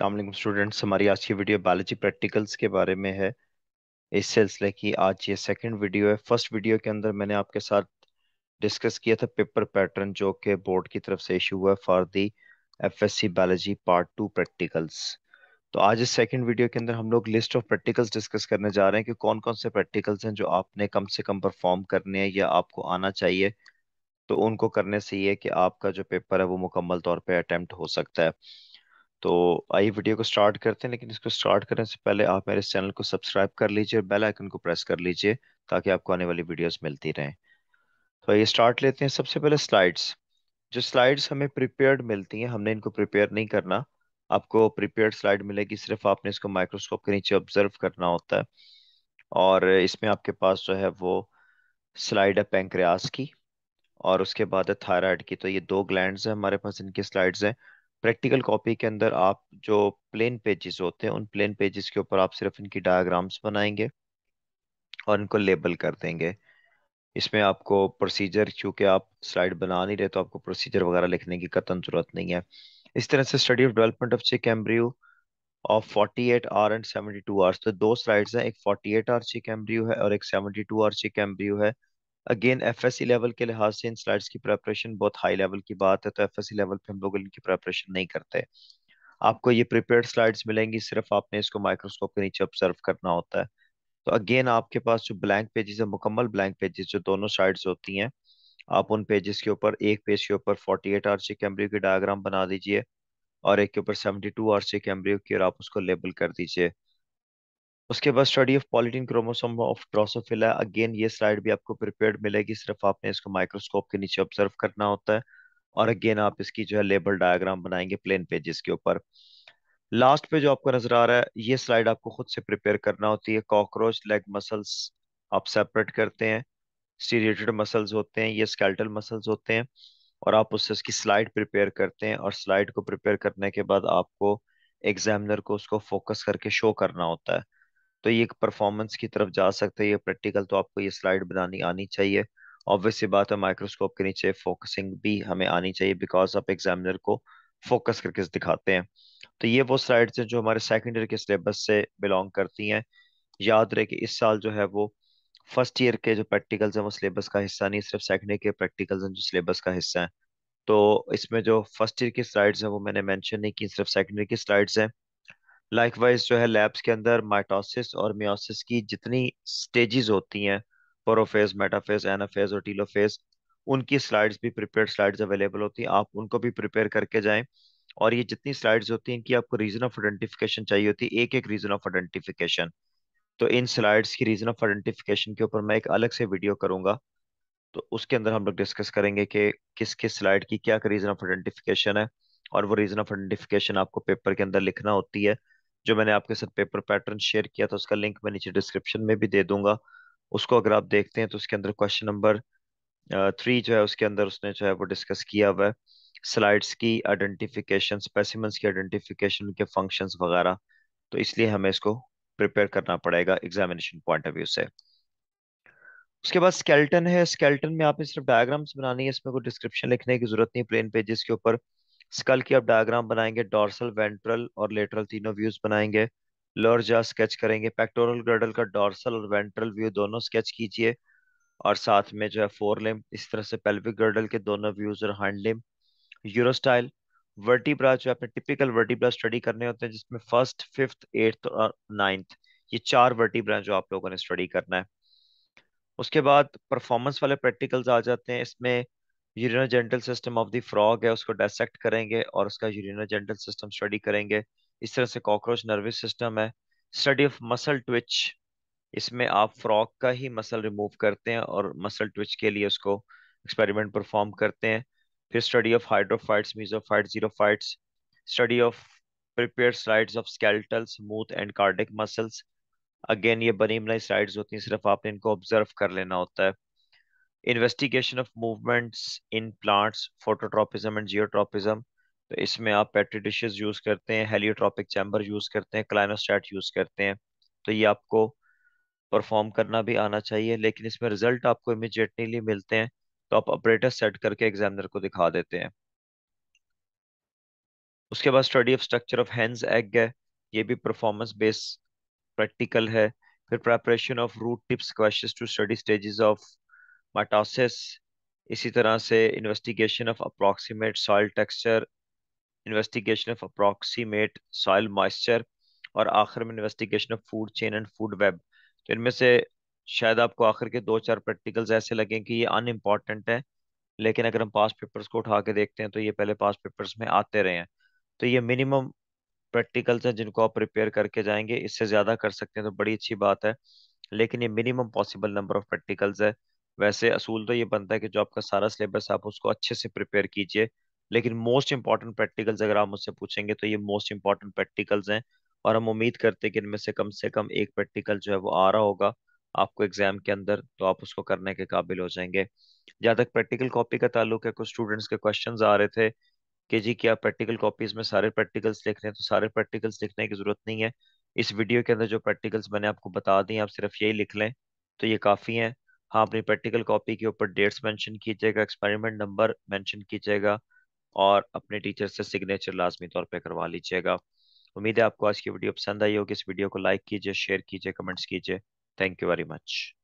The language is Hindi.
अलमैकम स्टूडेंट्स हमारी आज की वीडियो बायोलॉजी प्रैक्टिकल्स के बारे में है इस सिलसिले की आज ये सेकंड वीडियो है फर्स्ट वीडियो के अंदर मैंने आपके साथ डिस्कस किया था पेपर पैटर्न जो कि बोर्ड की तरफ से इशू हुआ for the FSC biology part two practicals तो आज इस सेकेंड वीडियो के अंदर हम लोग लिस्ट ऑफ प्रैक्टिकल्स डिस्कस करने जा रहे हैं कि कौन कौन से प्रैक्टिकल्स हैं जो आपने कम से कम परफॉर्म करने हैं या आपको आना चाहिए तो उनको करने से ये कि आपका जो पेपर है वो मुकम्मल तौर पर अटैम्प्ट हो सकता है तो आइए वीडियो को स्टार्ट करते हैं लेकिन इसको स्टार्ट करने से पहले आप मेरे चैनल को सब्सक्राइब कर लीजिए और बेल आइकन को प्रेस कर लीजिए ताकि आपको आने वाली वीडियोस मिलती रहें तो आइए स्टार्ट लेते हैं सबसे पहले स्लाइड्स जो स्लाइड्स हमें प्रिपेयर्ड मिलती हैं हमने इनको प्रिपेयर नहीं करना आपको प्रिपेयर्ड स्लाइड मिलेगी सिर्फ आपने इसको माइक्रोस्कोप के नीचे ऑब्जर्व करना होता है और इसमें आपके पास जो है वो स्लाइड है पेंक्रियास की और उसके बाद है थायराइड की तो ये दो ग्लैंड्स हैं हमारे पास इनकी स्लाइड्स हैं प्रैक्टिकल कॉपी के अंदर आप जो प्लेन पेजेस होते हैं उन प्लेन पेजेस के ऊपर आप सिर्फ इनकी डायग्राम्स बनाएंगे और इनको लेबल कर देंगे इसमें आपको प्रोसीजर क्योंकि आप स्लाइड बना नहीं रहे तो आपको प्रोसीजर वगैरह लिखने की कतन जरूरत नहीं है इस तरह से study of development of chick embryo of 48 or and 72 hours तो दो स्लाइड्स हैं एक 48 आर चिक एम्ब्रियो है और एक 72 आर चिक एम्ब्रियो है again F S C level के लिहाज से इन स्लाइड्स की प्रेपरेशन बहुत हाई लेवल की बात है तो एफ एस सी लेवल पे हम लोग इनकी प्रेपरेशन नहीं करते आपको ये प्रिपेयर्ड स्लाइड्स मिलेंगी सिर्फ आपने इसको माइक्रोस्कोप के नीचे ऑब्जर्व करना होता है तो अगेन आपके पास जो ब्लैंक पेजेस है मुकम्मल ब्लैंक पेजेस जो दोनों साइड्स होती हैं आप उन पेजेस के ऊपर एक पेज के ऊपर फोर्टी एट आर सी कैमरे की डायग्राम बना दीजिए और एक के ऊपर सेवेंटी टू आर सी कैमरे की और आप उसको लेबल कर दीजिए उसके बाद study of polytene chromosome of drosophila again ये स्लाइड भी आपको प्रिपेयर्ड मिलेगी सिर्फ आपने इसको माइक्रोस्कोप के नीचे ऑब्जर्व करना होता है और अगेन आप इसकी जो है लेबल डायग्राम बनाएंगे प्लेन पेजेस के ऊपर लास्ट पे जो आपको नजर आ रहा है ये स्लाइड आपको खुद से प्रिपेयर करना होती है कॉकरोच लेग मसल्स आप सेपरेट करते हैं स्टीरिएटेड मसल्स होते हैं ये स्केल्टल मसल्स होते हैं और आप उससे उसकी स्लाइड प्रिपेयर करते हैं और स्लाइड को प्रिपेयर करने के बाद आपको एग्जामिनर को उसको फोकस करके शो करना होता है तो ये परफॉर्मेंस की तरफ जा सकता है ये प्रैक्टिकल तो आपको ये स्लाइड बनानी आनी चाहिए ऑब्वियसली बात है माइक्रोस्कोप के नीचे फोकसिंग भी हमें आनी चाहिए बिकॉज आप एग्जामिनर को फोकस करके दिखाते हैं तो ये वो स्लाइड्स हैं जो हमारे सेकेंड ईयर के सिलेबस से बिलोंग करती हैं याद रहे कि इस साल जो है वो फर्स्ट ईयर के जो प्रैक्टिकल्स हैं वो सिलेबस का हिस्सा नहीं सिर्फ सेकेंड ईयर के प्रैक्टिकल्स हैं जो सिलेबस का हिस्सा हैं तो इसमें जो फर्स्ट ईयर की स्लाइड्स हैं वो मैंने मेंशन नहीं की सिर्फ सेकेंड ईयर की स्लाइड्स हैं लाइकवाइज जो है लैब्स के अंदर माइटोसिस और मियोसिस की जितनी स्टेजेस होती हैं पोरोफेज मेटाफेज एनाफेज और टीलोफेज उनकी स्लाइड्स भी प्रिपेयर स्लाइड्स अवेलेबल होती हैं आप उनको भी प्रिपेयर करके जाएं और ये जितनी स्लाइड्स होती हैं इनकी आपको रीजन ऑफ आइडेंटिफिकेशन चाहिए होती है एक एक रीजन ऑफ आइडेंटिफिकेशन तो इन स्लाइड्स की रीजन ऑफ आइडेंटिफिकेशन के ऊपर मैं एक अलग से वीडियो करूंगा तो उसके अंदर हम लोग डिस्कस करेंगे कि किस किस स्लाइड की क्या रीजन ऑफ आइडेंटिफिकेशन है और वो रीजन ऑफ आइडेंटिफिकेशन आपको पेपर के अंदर लिखना होती है जो मैंने आपके साथ पेपर पैटर्न शेयर किया था उसका लिंक मैं नीचे डिस्क्रिप्शन में भी दे दूंगा उसको अगर आप देखते हैं तो उसके अंदर क्वेश्चन नंबर थ्री जो है उसके अंदर उसने जो है वो डिस्कस किया हुआ है स्लाइड्स की आइडेंटिफिकेशन स्पेसिमेंट्स की आइडेंटिफिकेशन के फंक्शन वगैरह तो इसलिए हमें इसको प्रिपेयर करना पड़ेगा एग्जामिनेशन पॉइंट ऑफ व्यू से उसके बाद स्केल्टन है स्केल्टन में आपने सिर्फ डायग्राम्स बनानी है इसमें कोई डिस्क्रिप्शन लिखने की जरूरत नहीं प्लेन पेजेस के ऊपर स्कल की आप डायग्राम बनाएंगे डॉर्सल वेंट्रल और लेटरल तीनों व्यूज बनाएंगे लोअर जा स्केच करेंगे पेक्टोरल गर्डल का डॉर्सल और वेंट्रल व्यू दोनों स्केच कीजिए और साथ में जो है फोर लिम इस तरह से पेल्विक गर्डल के दोनों व्यूज और हैंड लिम यूरोस्टाइल वर्टिब्रा जो आपने टिपिकल वर्टिब्रा स्टडी करने होते हैं जिसमें फर्स्ट फिफ्थ एट्थ और नाइन्थ ये चार वर्टिब्रा जो आप लोगों ने स्टडी करना है उसके बाद परफॉर्मेंस वाले प्रैक्टिकल्स आ जाते हैं इसमें genital system of the frog है उसको डायसेक्ट करेंगे और उसका जेंटल सिस्टम स्टडी करेंगे इस तरह से कॉकरोच नर्वस सिस्टम है स्टडी ऑफ मसल ट्विच इसमें आप फ्रॉग का ही मसल रिमूव करते हैं और मसल ट्विच के लिए उसको एक्सपेरिमेंट परफॉर्म करते हैं फिर study of hydrophytes mesophyte xerophytes study of prepare slides of skeletal smooth and cardiac muscles again ये बनी बनाई स्लाइड्स होती हैं सिर्फ आपने इनको ऑब्जर्व कर लेना होता है investigation of movements in plants phototropism and geotropism तो इसमें आप पेट्रीडिशेज यूज करते हैं हेलियोट्रॉपिक चैम्बर यूज करते हैं क्लाइनोस्टैट यूज करते हैं तो ये आपको परफॉर्म करना भी आना चाहिए लेकिन इसमें रिजल्ट आपको इमिजिएटली मिलते हैं तो आप ऑपरेटर सेट करके एग्जामिनर को दिखा देते हैं उसके बाद study of structure of hen's egg है ये भी परफॉर्मेंस बेस्ड प्रैक्टिकल है फिर preparation of root tips questions to study stages of mitosis इसी तरह से investigation of approximate soil texture investigation of approximate soil moisture और आखिर में investigation of food chain and food web तो इनमें से शायद आपको आखिर के दो चार प्रैक्टिकल्स ऐसे लगें कि ये अनइम्पॉर्टेंट है लेकिन अगर हम पास पेपर्स को उठा के देखते हैं तो ये पहले पास पेपर्स में आते रहे हैं तो ये मिनिमम प्रैक्टिकल्स हैं जिनको आप प्रिपेयर करके जाएंगे इससे ज़्यादा कर सकते हैं तो बड़ी अच्छी बात है लेकिन ये minimum possible number of practicals है वैसे असूल तो ये बनता है कि जो आपका सारा सिलेबस आप उसको अच्छे से प्रिपेयर कीजिए लेकिन मोस्ट इंपॉर्टेंट प्रैक्टिकल्स अगर आप मुझसे पूछेंगे तो ये मोस्ट इंपॉर्टेंट प्रैक्टिकल्स हैं और हम उम्मीद करते हैं कि इनमें से कम से कम एक प्रैक्टिकल जो है वो आ रहा होगा आपको एग्जाम के अंदर तो आप उसको करने के काबिल हो जाएंगे जहाँ तक प्रैक्टिकल कॉपी का ताल्लुक है कुछ स्टूडेंट्स के क्वेश्चन आ रहे थे कि जी क्या प्रैक्टिकल कॉपीज में सारे प्रैक्टिकल्स लिख रहे हैं तो सारे प्रैक्टिकल्स लिखने की जरूरत नहीं है इस वीडियो के अंदर जो प्रैक्टिकल्स मैंने आपको बता दी आप सिर्फ यही लिख लें तो ये काफ़ी हैं हाँ अपनी प्रैक्टिकल कॉपी के ऊपर डेट्स मेंशन कीजिएगा एक्सपेरिमेंट नंबर मेंशन कीजिएगा और अपने टीचर से सिग्नेचर लाजमी तौर पे करवा लीजिएगा उम्मीद है आपको आज की वीडियो पसंद आई होगी इस वीडियो को लाइक कीजिए शेयर कीजिए कमेंट्स कीजिए थैंक यू वेरी मच